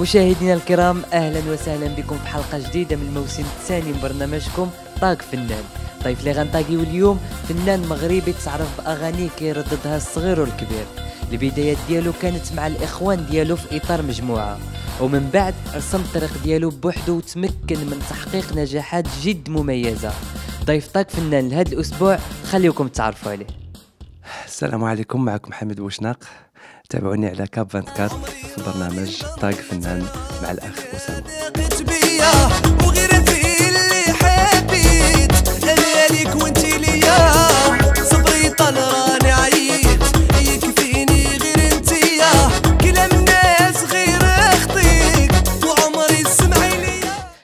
مشاهدينا الكرام اهلا وسهلا بكم في حلقه جديده من الموسم الثاني من برنامجكم طاق فنان ضيف اللي غنطاقيو اليوم فنان مغربي تعرف باغاني كيرددها الصغير والكبير البدايات ديالو كانت مع الاخوان ديالو في اطار مجموعه ومن بعد رسم الطريق ديالو بوحدو وتمكن من تحقيق نجاحات جد مميزه ضيف طاق فنان لهذا الاسبوع خليكم تعرفوا عليه السلام عليكم معكم حميد بوشناق تابعوني على كاب 24 في برنامج طاق فنان مع الأخ أسامة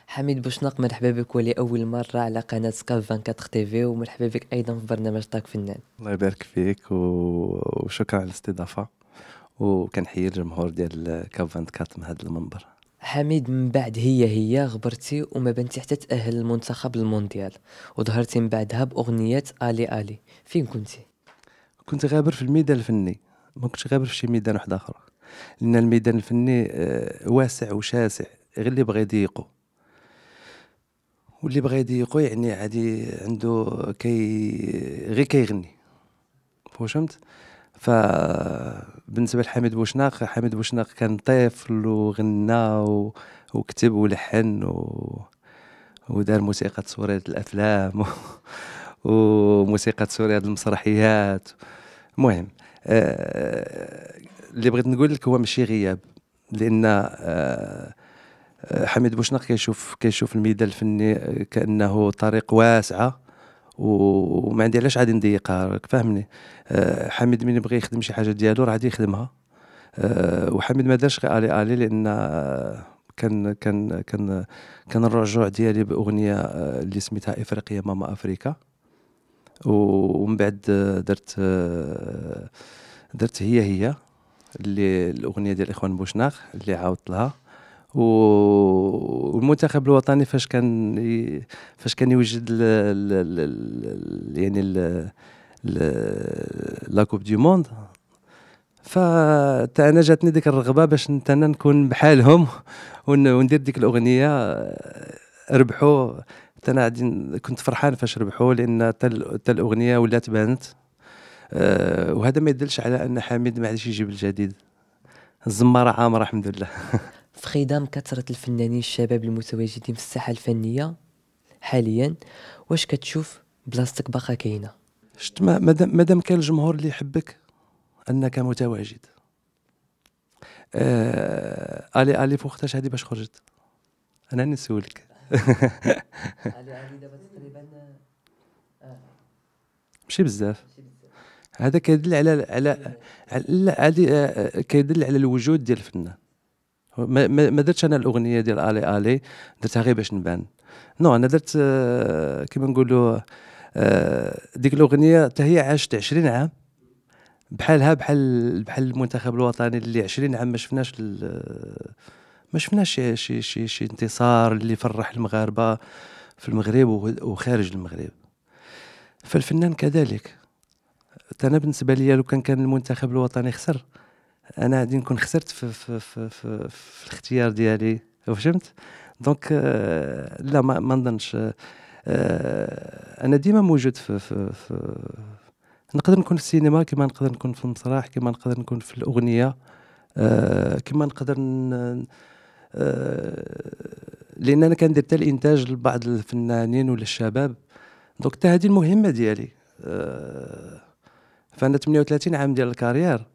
حميد بوشناق مرحبا بك ولاول مره على قناه سكاف 24 تي في ومرحبا بك ايضا في برنامج طاق فنان الله يبارك فيك وشكرا على الاستضافه وكنحيي الجمهور ديال كاب 24 من هذا المنبر حميد من بعد هي هي غبرتي وما بنتي حتى تأهل المنتخب المونديال وظهرتي من بعدها بأغنية آلي آلي فين كنتي؟ كنت غابر في الميدان الفني ما كنتش غابر في شي ميدان واحد آخر لأن الميدان الفني آه، واسع وشاسع غير اللي بغى يضيقو واللي بغى يضيقو يعني عادي عنده كي غير كيغني فهمت فبالنسبه لحميد بوشناق حميد بوشناق كان طفل وغنى و... وكتب ولحن و... ودار موسيقى تصويرية الافلام و... وموسيقى تصويرية المسرحيات المهم آه... اللي بغيت نقول لك هو ماشي غياب لان آه... آه، حميد بوشناق كيشوف كيشوف الميدان الفني كانه طريق واسعه وما عندي علاش غادي نضيقها راك فاهمني أه حميد من بغى يخدم شي حاجه ديالو راه غادي يخدمها أه وحميد ما دارش غير الي الي لان آه، كان كان كان كان الرجوع ديالي باغنيه آه، اللي سميتها افريقيا ماما افريكا ومن بعد آه، درت درت هي هي اللي الاغنيه ديال الاخوان بوشناق اللي عاودت لها والمنتخب الوطني فاش كان فاش كان يوجد ال ال ال يعني لا كوب دي موند فتا انا جاتني ديك الرغبه باش انا نكون بحالهم وندير ديك الاغنيه آه، ربحوا انا كنت فرحان فاش ربحوا لان حتى الاغنيه ولات بانت آه، وهذا ما يدلش على ان حميد ما عادش يجيب الجديد الزماره عامره الحمد لله في خدام كثرة الفنانين الشباب المتواجدين في الساحة الفنية حاليا واش كتشوف بلاصتك باقا كاينه شت مادام مادام كان الجمهور اللي يحبك انك متواجد آه... الي علي فوختاش هذه باش خرجت انا نسولك آه. ماشي بزاف هذا كيدل على على لا هذه آه، آه، كيدل على الوجود ديال الفنان ما, ما درتش انا الاغنيه ديال الي الي درتها غير باش نبان نو انا درت آه، كيما نقولوا آه، ديك الاغنيه حتى هي عاشت 20 عام بحالها بحال بحال المنتخب الوطني اللي 20 عام ما شفناش ما شفناش شي شي شي, شي انتصار اللي فرح المغاربه في المغرب وخارج المغرب فالفنان كذلك انا بالنسبه لي لو كان كان المنتخب الوطني خسر انا غادي نكون خسرت في, في, في, في, في الاختيار ديالي فهمت دونك آه لا ما, ما نظنش آه انا ديما موجود في, في, في نقدر نكون في السينما كما نقدر نكون في المسرح كما نقدر نكون في الاغنيه آه كما نقدر ن... آه، لان انا كندير حتى الانتاج لبعض الفنانين ولا الشباب دونك حتى هذه المهمه ديالي آه، فانا 38 عام ديال الكاريير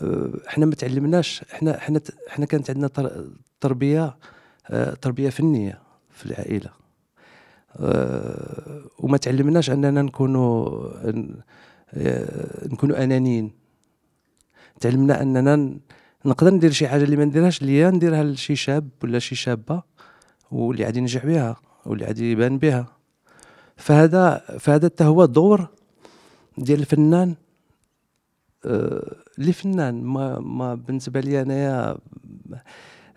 آه، حنا ما تعلمناش حنا حنا حنا كانت عندنا تربيه آه، تربيه فنيه في العائله آه، وما تعلمناش اننا نكونوا نكونوا انانيين تعلمنا اننا نقدر ندير شي حاجه اللي ما نديرهاش ليا نديرها لشي شاب ولا شي شابه واللي غادي ينجح بها واللي غادي يبان بها فهذا فهذا حتى هو دور ديال الفنان اللي آه، فنان ما ما بالنسبه لي انايا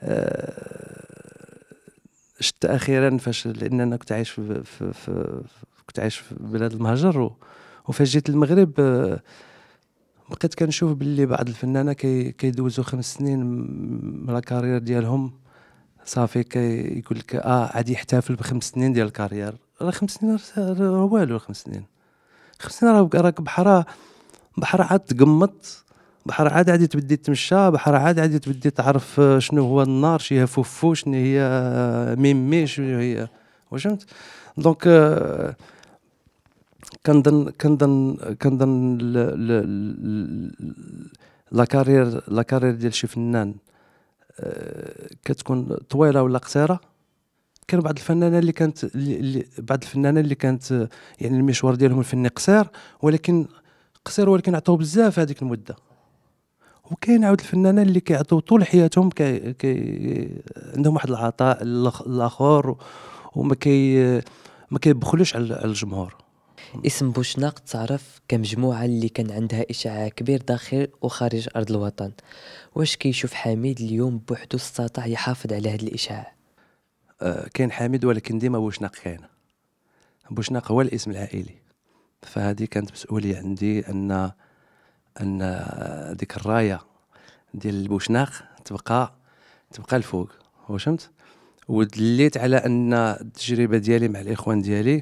آه، شت اخيرا فاش لان انا كنت عايش في, في, في كنت عايش في بلاد المهجر وفاش جيت المغرب آه، بقيت كنشوف باللي بعض الفنانه كي كيدوزوا خمس سنين من الكارير ديالهم صافي كيقول لك اه عاد يحتفل بخمس سنين ديال الكارير راه خمس سنين راه والو خمس سنين خمس سنين راك بحال بحر عاد تقمط بحر عاد عادي تبدي تمشى بحر عاد عادي تبدي تعرف شنو هو النار شنو هي فوفو شنو هي ميمي شنو هي فهمت دونك آه، كنظن كنظن كنظن لا كارير لا كارير ديال شي فنان آه، كتكون طويله ولا قصيره كان بعض الفنانه اللي كانت اللي بعض الفنانه اللي كانت يعني المشوار ديالهم الفني قصير ولكن قصير ولكن عطاو بزاف هذيك المده وكاين عاود الفنانين اللي كيعطيو طول حياتهم كي, كي عندهم واحد العطاء الاخر وما كي ما كيبخلوش على الجمهور اسم بوشناق تعرف كمجموعة اللي كان عندها إشعاع كبير داخل وخارج أرض الوطن واش كيشوف حميد اليوم بوحدو استطاع يحافظ على هذا الإشعاع آه كاين حميد ولكن ديما بوشناق كاين بوشناق هو الاسم العائلي فهذه كانت مسؤوليه عندي ان ان ديك الرايه ديال البوشناق تبقى تبقى الفوق وشمت ودليت على ان التجربه ديالي مع الاخوان ديالي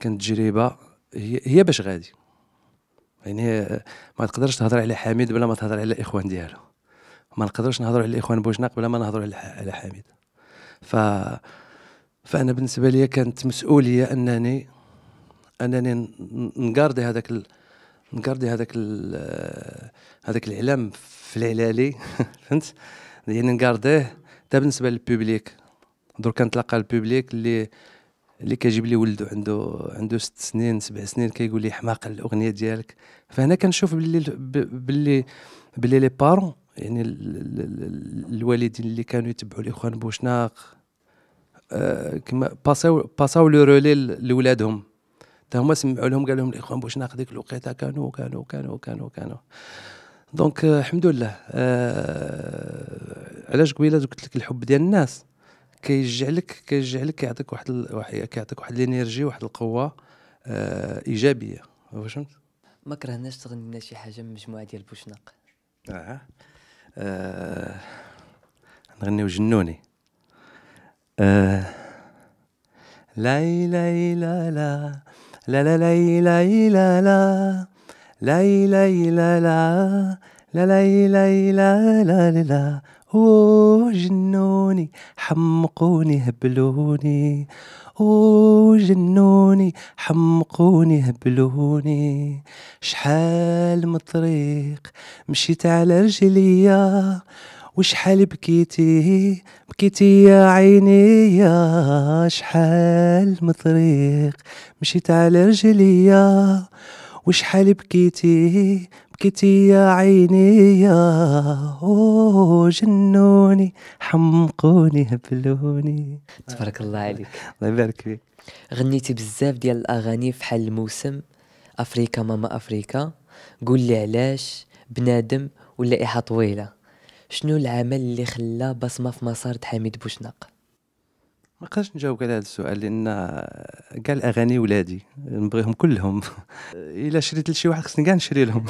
كانت تجربه هي, هي باش غادي يعني ما تقدرش تهضر على حميد بلا ما تهضر على الاخوان ديالو ما نقدرش نهضر على الاخوان بوشناق بلا ما نهضر على حميد ف فانا بالنسبه لي كانت مسؤوليه انني انني نقاردي هذاك نقاردي هذاك هذاك الاعلام في العلالي فهمت يعني نقارديه حتى بالنسبه للبوبليك درك كنتلاقى البوبليك اللي اللي كيجيب لي ولده عنده عنده ست سنين سبع سنين كيقول لي حماق الاغنيه ديالك فهنا كنشوف باللي باللي باللي لي بارون يعني الوالدين اللي كانوا يتبعوا الاخوان بوشناق كما باساو باساو لو رولي لولادهم حتى هما سمعوا لهم قال لهم الاخوان بوشناق ديك الوقيته كانوا كانوا كانوا كانوا كانوا دونك الحمد لله آه علاش قبيله قلت لك الحب ديال الناس كيجعلك كيجعلك كيعطيك واحد كيعطيك واحد الانرجي واحد القوه آه ايجابيه فهمت ما كرهناش تغني لنا شي حاجه من مجموعه ديال بوشناق اه, آه. نغنيو جنوني آه. لا لا لا لا لا لا لا لا لا لا لا لا لا لا لا لا لا لا لا لا لا جنوني حمقوني هبلوني اوه جنوني حمقوني هبلوني شحال مطريق مشيت على رجليا وشحال بكيتي بكيتي يا عيني يا شحال مطريق مشيت على رجليا وشحال بكيتي بكيتي يا عيني يا جنوني حمقوني هبلوني تبارك الله عليك الله يبارك فيك غنيتي بزاف ديال الاغاني في حال الموسم افريكا ماما افريكا قول لي علاش بنادم ولا طويله شنو العمل اللي خلى بصمه في مسار حميد بوشناق ما قدرش نجاوبك على هذا السؤال لان كاع الاغاني ولادي نبغيهم كلهم الا شريت لشي واحد خصني كاع نشري لهم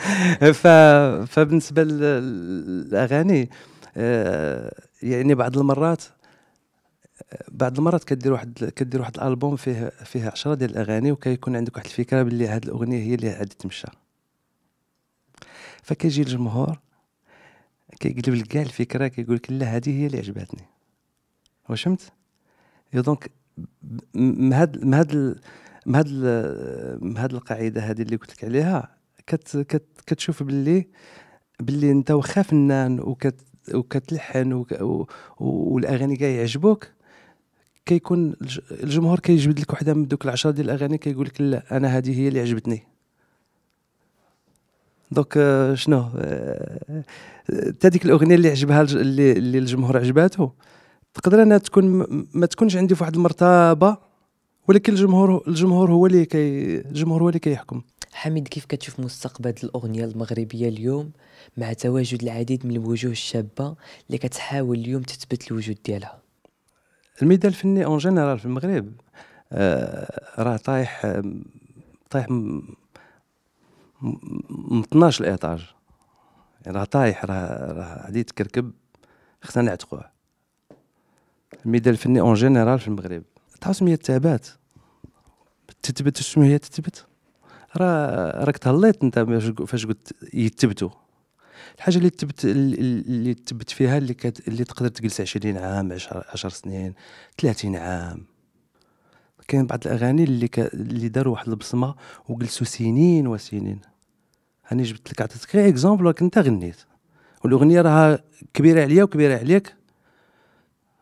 ف... فبالنسبه للاغاني آه، يعني بعض المرات بعض المرات كدير واحد كدير واحد الالبوم فيه فيه 10 ديال الاغاني وكيكون عندك واحد الفكره باللي هاد الاغنيه هي اللي غادي تمشى فكيجي الجمهور كيقلب لك كاع الفكره كيقول لك لا هذه هي اللي عجباتني واش فهمت دونك مهاد مهاد مهاد مهاد القاعده هذه اللي قلت لك عليها كت كت كتشوف باللي باللي انت واخا فنان وكت وكتلحن وك و... والاغاني كاع يعجبوك كيكون الجمهور كيجبد لك وحده من دوك العشره ديال الاغاني كيقول لك لا انا هذه هي اللي عجبتني دوك آه، شنو انت آه، ديك آه، الاغنيه اللي عجبها اللي, اللي الجمهور عجباته تقدر انها تكون ما تكونش عندي في واحد المرتبه ولكن الجمهور الجمهور هو اللي كي الجمهور هو اللي كيحكم حميد كيف كتشوف مستقبل الاغنيه المغربيه اليوم مع تواجد العديد من الوجوه الشابه اللي كتحاول اليوم تثبت الوجود ديالها الميدان الفني اون جينيرال في المغرب آه راه طايح طايح من 12 ل راه طايح راه راه غادي تكركب خصنا نعتقوه الميدال الفني اون جينيرال في المغرب 900 تابات تتبت شنو هي تثبت راه راك تهليت انت فاش قلت يثبتوا الحاجه اللي تثبت اللي تثبت فيها اللي كت... اللي تقدر تجلس 20 عام 10 10 سنين 30 عام كاين بعض الاغاني اللي ك... اللي داروا واحد البصمه وجلسوا سنين وسنين هاني جبت لك عطيتك غير اكزومبل ولكن انت غنيت والاغنيه راها كبيره عليا وكبيره عليك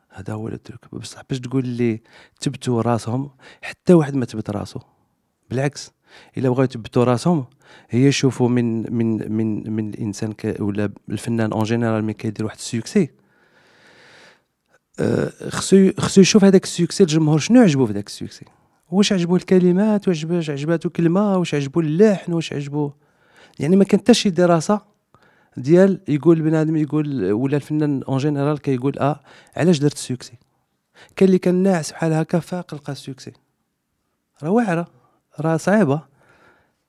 هذا هو الترك بصح باش تقول لي تبتوا راسهم حتى واحد ما تبت راسو بالعكس الا بغاو يثبتوا راسهم هي شوفوا من من من من الانسان ولا الفنان اون جينيرال مين كيدير واحد السوكسي أه، خصو خصو يشوف هذاك السوكسي الجمهور شنو عجبو في ذاك السوكسي واش عجبو الكلمات واش عجباتو كلمه واش عجبو اللحن واش عجبو يعني ما كانت شي دراسه ديال يقول بنادم يقول ولا الفنان اون جينيرال كيقول اه علاش درت سوكسي كان اللي كان ناعس بحال هكا فاق لقى السوكسي راه واعره راه صعيبه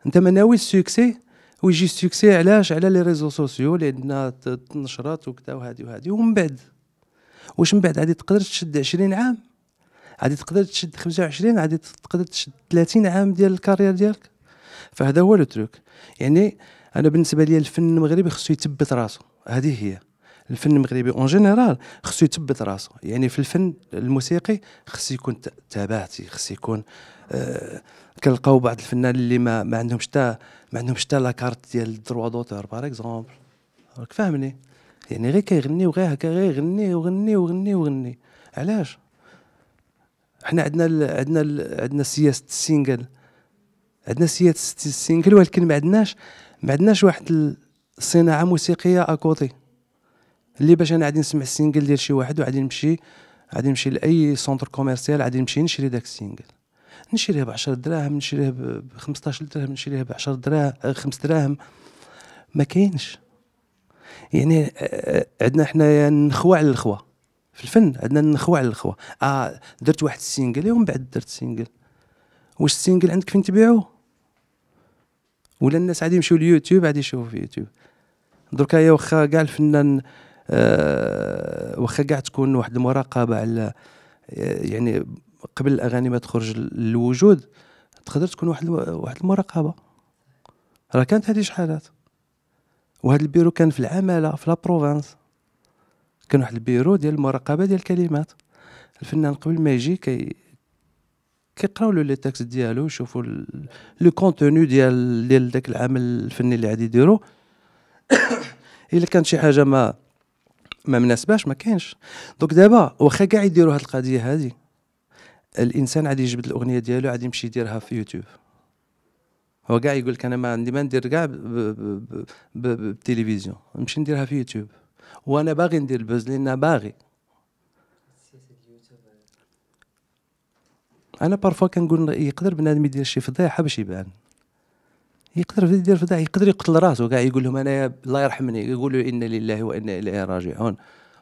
انت ما ناوي السوكسي ويجي السوكسي علاش على لي ريزو سوسيو لان تنشرات وكذا وهادي وهادي ومن بعد واش من بعد غادي تقدر تشد 20 عام غادي تقدر تشد 25 غادي تقدر تشد 30 عام ديال الكارير ديالك فهذا هو لو تروك يعني انا بالنسبه لي الفن المغربي خصو يثبت راسو هذه هي الفن المغربي اون جينيرال خصو يثبت راسو يعني في الفن الموسيقي خصو يكون تباتي خصو يكون آه كنلقاو بعض الفنانين اللي ما, ما عندهمش حتى ما عندهمش حتى لاكارت ديال الدروا دوتور باغ اكزومبل راك فاهمني يعني غير كيغني وغير هكا غير يغني وغني وغني وغني علاش حنا عندنا عندنا عندنا سياسه السينجل عندنا سيات سينكل ولكن ما عندناش ما عندناش واحد الصناعه موسيقيه اكوطي اللي باش انا غادي نسمع السينجل ديال شي واحد وغادي نمشي غادي نمشي لاي سونتر كوميرسيال غادي نمشي نشري داك السينجل نشريه ب 10 دراهم نشريه ب 15 دراهم نشريه ب 10 دراهم 5 دراهم ما كاينش يعني آه، آه، عندنا حنايا نخوة على الخوة في الفن عندنا نخوة على الخوة اه درت واحد السينجل ومن بعد درت سينجل واش السينجل عندك فين تبيعوه ولا الناس عادي يمشيو ليوتيوب عادي يشوفوا في يوتيوب دركا هي واخا كاع الفنان أه واخا كاع تكون واحد المراقبه على آه، يعني قبل الاغاني ما تخرج للوجود تقدر تكون واحد واحد المراقبه راه كانت هذه شحالات وهذا البيرو كان في العماله في لابروفانس كان واحد البيرو ديال المراقبه ديال الكلمات الفنان قبل ما يجي كي كيقراو لو لي تاكس ديالو يشوفوا لو كونتوني ديال ديال داك العمل الفني اللي غادي يديرو الا كانت شي حاجه ما ما مناسباش ما كاينش دونك دابا واخا كاع يديروا هاد القضيه هادي الانسان عادي يجبد الاغنيه ديالو عادي يمشي يديرها في يوتيوب هو كاع يقول لك انا ما عندي ما ندير كاع بالتلفزيون نمشي نديرها في يوتيوب وانا باغي ندير البوز لان باغي انا بارفوا كنقول يقدر بنادم يدير شي فضيحه باش يبان يقدر يدير فضيحه يقدر يقتل راسو كاع يقول لهم انا الله يرحمني يقولوا انا لله وانا اليه راجعون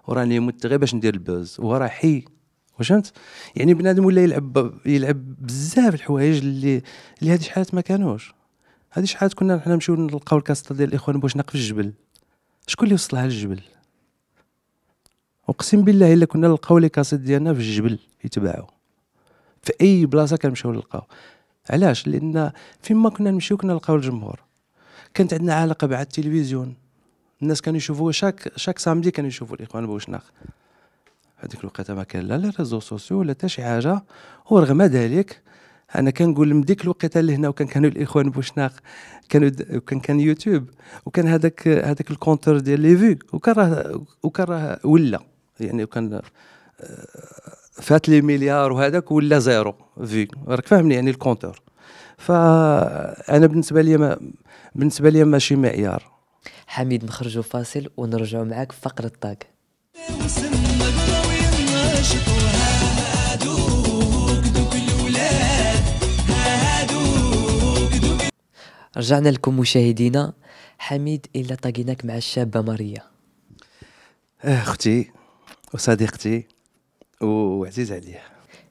وراني مت غير باش ندير البوز وراه حي فهمت يعني بنادم ولا يلعب يلعب بزاف الحوايج اللي اللي هذه شحالات ما كانوش هذه شحال كنا حنا نمشيو نلقاو الكاستا ديال الاخوان باش في الجبل شكون اللي وصلها للجبل اقسم بالله الا كنا نلقاو لي كاسيت ديالنا في الجبل يتباعوا في اي بلاصه كنمشيو نلقاو علاش لان فين ما كنا نمشيو كنا نلقاو الجمهور كانت عندنا علاقه بعد التلفزيون الناس كانوا يشوفوا شاك شاك سامدي كانوا يشوفوا الاخوان بوشناخ هذيك الوقيته ما كان لا لا ريزو سوسيو ولا حتى شي حاجه ورغم ذلك انا كنقول من ديك الوقيته هنا وكان كانوا الاخوان بوشناخ كانوا وكان كان يوتيوب وكان هذاك هذاك الكونتر ديال لي فيو وكان راه وكان راه ولا يعني وكان آه، فات لي مليار وهذاك ولا زيرو في راك فاهمني يعني الكونتور فانا بالنسبه لي ما بالنسبه لي ماشي معيار حميد نخرجوا فاصل ونرجعوا معاك في فقره الطاق رجعنا لكم مشاهدينا حميد إلا طاقيناك مع الشابة ماريا أختي وصديقتي وعزيز عليه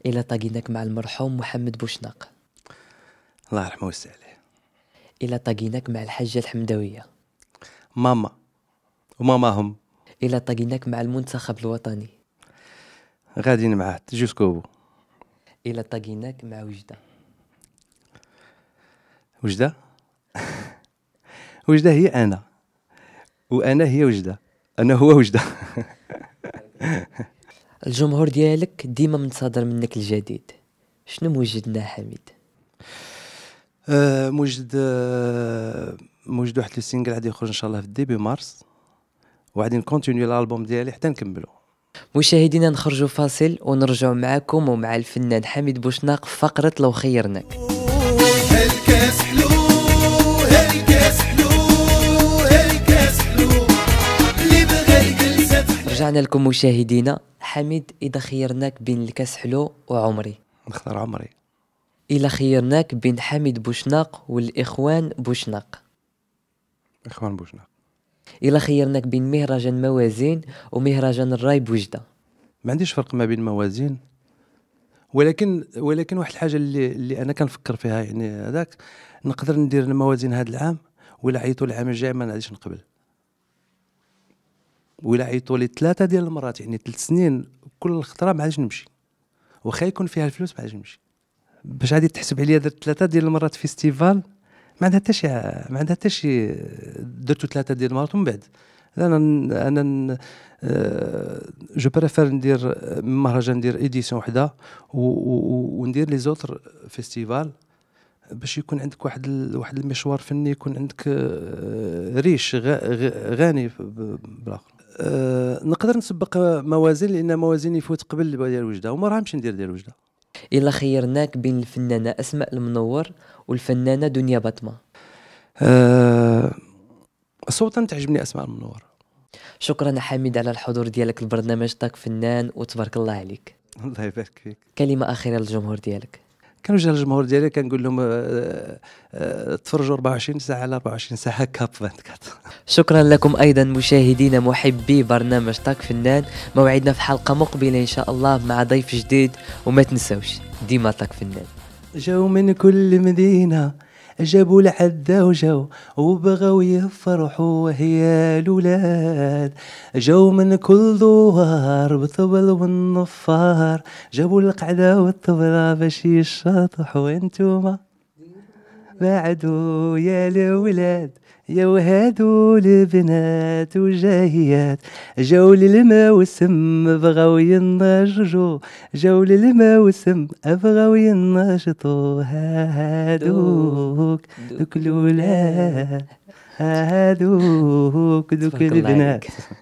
الى طاقينك مع المرحوم محمد بوشناق الله يرحمه ويسع عليه الى طاقينك مع الحاجه الحمدويه ماما وماما هم الى طاقينك مع المنتخب الوطني غاديين معاه جوسكو الى طاقينك مع وجده وجده وجده هي انا وانا هي وجده انا هو وجده الجمهور ديالك ديما منتظر منك الجديد شنو موجدنا حميد آه موجد آه موجد واحد السينجل غادي يخرج ان شاء الله في ديبي مارس وغادي نكونتينيو الالبوم ديالي حتى نكملو مشاهدينا نخرجوا فاصل ونرجع معكم ومع الفنان حميد بوشناق في فقره لو خيرناك حلو حلو اللي رجعنا لكم مشاهدينا حميد إذا خيرناك بين الكاس حلو وعمري نختار عمري إلا خيرناك بين حميد بوشناق والإخوان بوشناق إخوان بوشناق إلا خيرناك بين مهرجان موازين ومهرجان الراي بوجدة ما عنديش فرق ما بين موازين ولكن ولكن واحد الحاجه اللي, اللي انا كنفكر فيها يعني هذاك نقدر ندير الموازين هذا العام ولا عيطوا العام الجاي ما نعديش نقبل ولا عيطوا لي ثلاثه ديال المرات يعني ثلاث سنين كل خطره ما عادش نمشي واخا يكون فيها الفلوس ما عادش نمشي باش غادي تحسب عليا درت ثلاثه ديال المرات فيستيفال ما عندها حتى شي ما عندها حتى شي درتو ثلاثه ديال المرات ومن بعد انا انا جو أه، بريفير ندير مهرجان ندير ايديسيون وحده وندير لي زوتر فيستيفال باش يكون عندك واحد واحد المشوار فني يكون عندك أه، ريش غ... غ... غني بالاخر آه، نقدر نسبق موازين لان موازين يفوت قبل ديال وجده وما راهمش ندير ديال وجده الا خيرناك بين الفنانه اسماء المنور والفنانه دنيا باطمه أه صوتا تعجبني اسماء المنور شكرا حميد على الحضور ديالك البرنامج تاك فنان وتبارك الله عليك الله يبارك فيك كلمه اخيره للجمهور ديالك كنوجه للجمهور ديالي كنقول لهم آه، آه، تفرجوا 24 ساعه على 24 ساعه كاب 24 شكرا لكم ايضا مشاهدينا محبي برنامج تاك فنان موعدنا في حلقه مقبله ان شاء الله مع ضيف جديد وما تنسوش ديما تاك فنان جاو من كل مدينه جابوا العدة وجاو وبغاو يفرحوا هي الولاد جاو من كل دوار بالطبل والنفار جابوا القعدة والطبلة باش يشطحوا انتوما بعدو يا الولاد يا وهادو البنات وجاهيات جاو للموسم بغاو ينجرجو جاو للموسم بغاو ينجطو هادوك دوك الولاد هادوك دوك البنات